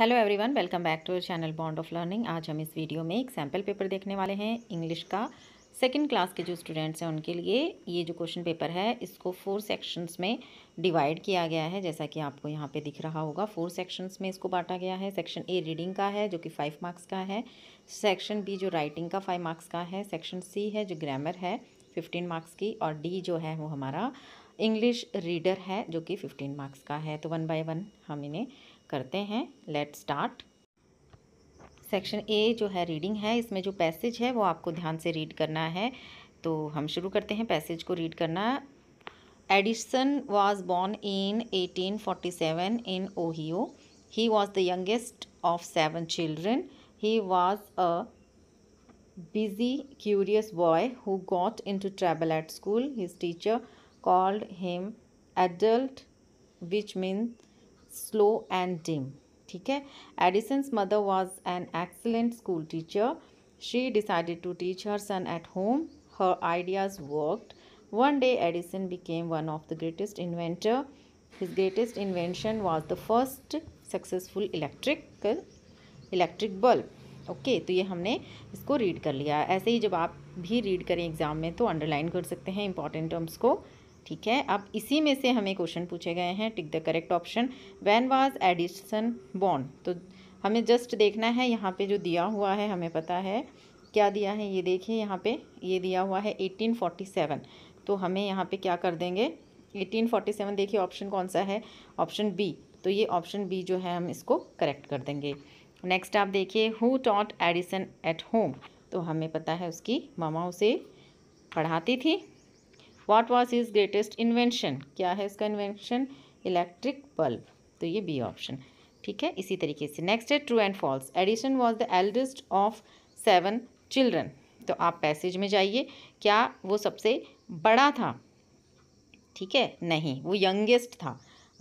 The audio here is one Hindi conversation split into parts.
Hello everyone welcome back to channel bond of learning आज हम इस वीडियो में एक सैम्पल पेपर देखने वाले हैं इंग्लिश का सेकंड क्लास के जो स्टूडेंट्स हैं उनके लिए ये जो क्वेश्चन पेपर है इसको फोर सेक्शंस में डिवाइड किया गया है जैसा कि आपको यहाँ पे दिख रहा होगा फोर सेक्शंस में इसको बांटा गया है सेक्शन ए रीडिंग का है जो कि फाइव मार्क्स का है सेक्शन बी जो राइटिंग का फाइव मार्क्स का है सेक्शन सी है जो ग्रामर है फिफ्टीन मार्क्स की और डी जो है वो हमारा इंग्लिश रीडर है जो कि फिफ्टीन मार्क्स का है तो वन बाय वन हम इन्हें करते हैं लेट स्टार्ट सेक्शन ए जो है रीडिंग है इसमें जो पैसेज है वो आपको ध्यान से रीड करना है तो हम शुरू करते हैं पैसेज को रीड करना Edison was born in 1847 in Ohio he was the youngest of seven children he was a curious boy who got into trouble at school his teacher called him adult which means slow and dim ठीक है Edison's mother was an excellent school teacher she decided to teach her son at home her ideas worked One day, Edison became one of the greatest inventor. His greatest invention was the first successful electric electric bulb. Okay okay, तो ये हमने इसको रीड कर लिया ऐसे ही जब आप भी रीड करें एग्ज़ाम में तो अंडरलाइन कर सकते हैं इंपॉर्टेंट टर्म्स को ठीक है अब इसी में से हमें क्वेश्चन पूछे गए हैं tick the correct option when was Edison बॉन्ड तो हमें जस्ट देखना है यहाँ पे जो दिया हुआ है हमें पता है क्या दिया है ये देखिए यहाँ पे ये दिया हुआ है 1847 तो हमें यहाँ पे क्या कर देंगे 1847 देखिए ऑप्शन कौन सा है ऑप्शन बी तो ये ऑप्शन बी जो है हम इसको करेक्ट कर देंगे नेक्स्ट आप देखिए who taught Edison at home तो हमें पता है उसकी मामा उसे पढ़ाती थी what was his greatest invention क्या है इसका इन्वेंशन इलेक्ट्रिक बल्ब तो ये बी ऑप्शन ठीक है इसी तरीके से नेक्स्ट है true and false Edison was the eldest of seven children तो आप पैसेज में जाइए क्या वो सबसे बड़ा था ठीक है नहीं वो यंगेस्ट था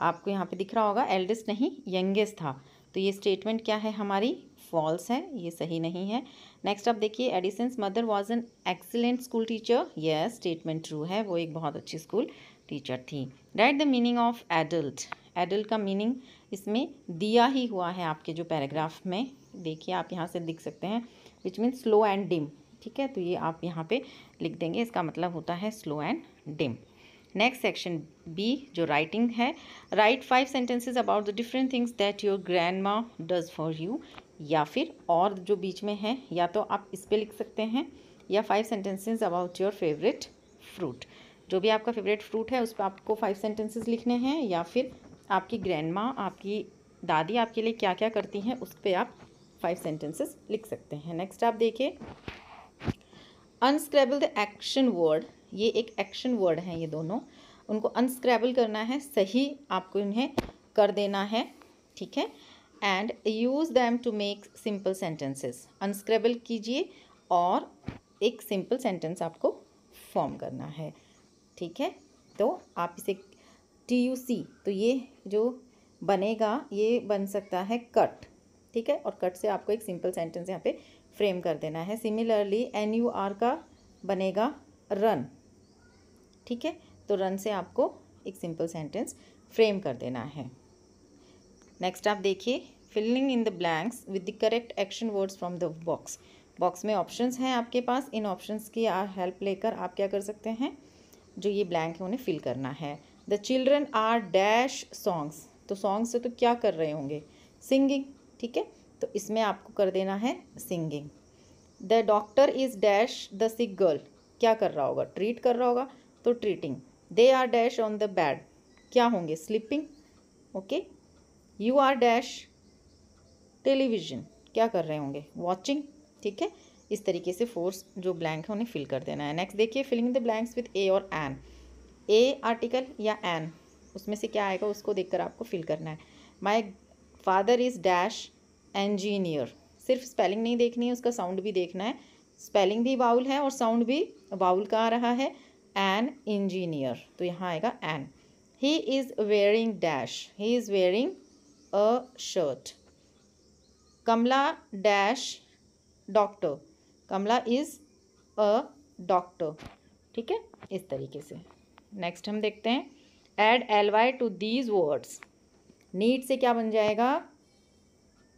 आपको यहाँ पे दिख रहा होगा एल्डेस्ट नहीं यंगेस्ट था तो ये स्टेटमेंट क्या है हमारी फॉल्स है ये सही नहीं है नेक्स्ट आप देखिए Edison's mother was an excellent school teacher yes statement true है वो एक बहुत अच्छी स्कूल टीचर थी right the meaning of adult adult का मीनिंग इसमें दिया ही हुआ है आपके जो पैराग्राफ में देखिए आप यहाँ से दिख सकते हैं which mean slow and dim ठीक है तो ये आप यहाँ पे लिख देंगे इसका मतलब होता है slow and dim next section B जो राइटिंग है write five sentences about the different things that your grandma does for you या फिर और जो बीच में है या तो आप इस पर लिख सकते हैं या five sentences about your favourite fruit जो भी आपका फेवरेट फ्रूट है उस पर आपको फाइव सेंटेंसेस लिखने हैं या फिर आपकी ग्रैंड माँ आपकी दादी आपके लिए क्या क्या करती हैं उस पर आप फाइव सेंटेंसेस लिख सकते हैं नेक्स्ट आप देखिए अनस्क्रैबल द एक्शन वर्ड ये एक एक्शन वर्ड है ये दोनों उनको अनस्क्रैबल करना है सही आपको इन्हें कर देना है ठीक है and use them to make simple sentences unscramble कीजिए और एक सिंपल सेंटेंस आपको फॉर्म करना है ठीक है तो आप इसे टी यू सी तो ये जो बनेगा ये बन सकता है कट ठीक है और कट से आपको एक सिंपल सेंटेंस यहाँ पे फ्रेम कर देना है सिमिलरली एन यू आर का बनेगा रन ठीक है तो रन से आपको एक सिंपल सेंटेंस फ्रेम कर देना है नेक्स्ट आप देखिए filling in the blanks with the correct action words from the box box में ऑप्शंस हैं आपके पास इन ऑप्शंस की हेल्प लेकर आप क्या कर सकते हैं जो ये ब्लैंक है उन्हें फिल करना है the children are dash songs तो सॉन्ग से तो क्या कर रहे होंगे सिंगिंग ठीक है तो इसमें आपको कर देना है singing the doctor is dash the sick girl क्या कर रहा होगा ट्रीट कर रहा होगा तो treating they are dash on the bed क्या होंगे sleeping okay you are dash television क्या कर रहे होंगे वॉचिंग ठीक है इस तरीके से फोर्स जो ब्लैंक है उन्हें फिल कर देना है नेक्स्ट देखिए filling the blanks with a और एन ए आर्टिकल या एन उसमें से क्या आएगा उसको देखकर आपको फिल करना है my father is dash engineer सिर्फ स्पेलिंग नहीं देखनी है उसका साउंड भी देखना है स्पेलिंग भी बाउल है और साउंड भी बाउल का आ रहा है एन इंजीनियर तो यहाँ आएगा an he is wearing dash he is wearing a shirt kamla dash doctor kamla is a doctor ठीक है इस तरीके से नेक्स्ट हम देखते हैं add L Y to these words neat से क्या बन जाएगा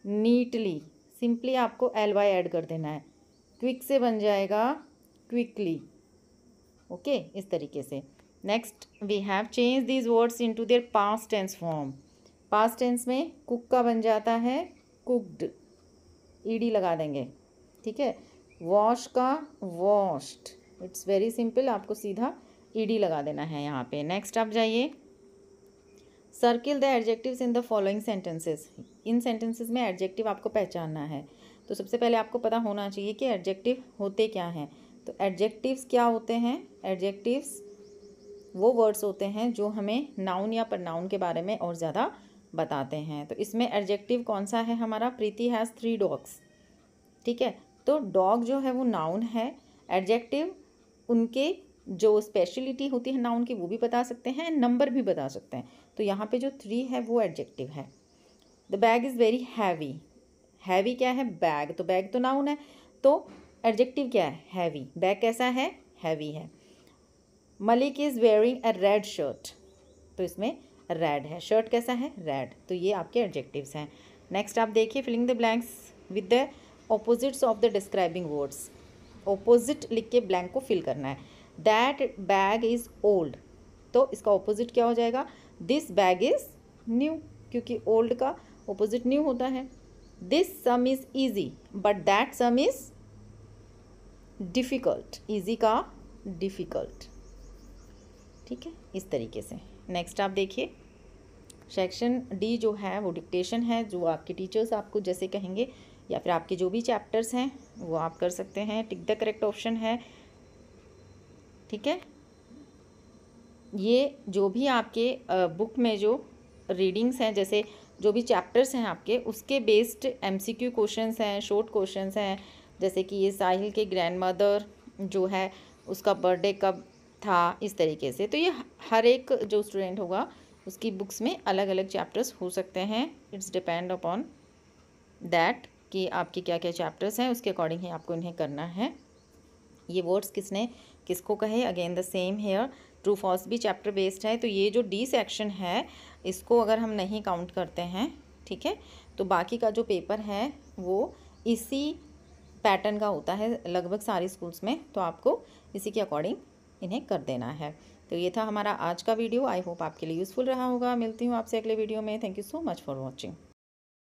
नीटली सिंपली आपको एल वाई ऐड कर देना है क्विक से बन जाएगा क्विकली ओके okay, इस तरीके से next we have change these words into their past tense form past tense में कुक का बन जाता है कुक्ड ईडी लगा देंगे ठीक है वॉश का वॉश्ड इट्स वेरी सिंपल आपको सीधा ईडी लगा देना है यहाँ पे नेक्स्ट आप जाइए circle the adjectives in the following sentences इन सेंटेंसेस में एडजेक्टिव आपको पहचानना है तो सबसे पहले आपको पता होना चाहिए कि एडजेक्टिव होते क्या हैं तो एडजेक्टिव्स क्या होते हैं एडजेक्टिव्स वो वर्ड्स होते हैं जो हमें नाउन या प्रनाउन के बारे में और ज़्यादा बताते हैं तो इसमें एडजेक्टिव कौन सा है हमारा प्रीति हैज़ थ्री डॉग्स ठीक है तो डॉग जो है वो नाउन है एडजेक्टिव उनके जो स्पेशलिटी होती है नाउन की वो भी बता सकते हैं नंबर भी बता सकते हैं तो यहाँ पे जो थ्री है वो एडजेक्टिव है the bag is very heavy heavy क्या है बैग तो बैग तो नाउन है तो एडजेक्टिव क्या है हैवी बैग कैसा है हैवी है Malik is wearing a red shirt तो इसमें रेड है शर्ट कैसा है रेड तो ये आपके एडजेक्टिव्स हैं नेक्स्ट आप देखिए filling the blanks with the opposites of the describing words opposite लिख के ब्लैंक को फिल करना है दैट बैग इज़ ओल्ड तो इसका ऑपोजिट क्या हो जाएगा दिस बैग इज़ न्यू क्योंकि ओल्ड का ऑपोजिट न्यू होता है this sum is easy but that sum is difficult easy का डिफ़िकल्ट ठीक है इस तरीके से नेक्स्ट आप देखिए सेक्शन डी जो है वो डिक्टेशन है जो आपके टीचर्स आपको जैसे कहेंगे या फिर आपके जो भी चैप्टर्स हैं वो आप कर सकते हैं टिक द करेक्ट ऑप्शन है ठीक है ये जो भी आपके बुक में जो रीडिंग्स हैं जैसे जो भी चैप्टर्स हैं आपके उसके बेस्ड एमसीक्यू क्वेश्चंस हैं शॉर्ट क्वेश्चंस हैं जैसे कि ये साहिल के ग्रैंड मदर जो है उसका बर्थडे कब था इस तरीके से तो ये हर एक जो स्टूडेंट होगा उसकी बुक्स में अलग अलग चैप्टर्स हो सकते हैं इट्स डिपेंड अपॉन दैट कि आपके क्या क्या चैप्टर्स हैं उसके अकॉर्डिंग ही आपको इन्हें करना है ये वर्ड्स किसने किसको कहे again the same here true false भी चैप्टर बेस्ड है तो ये जो डी सेक्शन है इसको अगर हम नहीं काउंट करते हैं ठीक है तो बाकी का जो पेपर है वो इसी पैटर्न का होता है लगभग सारी स्कूल्स में तो आपको इसी के अकॉर्डिंग इन्हें कर देना है तो ये था हमारा आज का वीडियो आई होप आपके लिए यूज़फुल रहा होगा मिलती हूँ आपसे अगले वीडियो में thank you so much for watching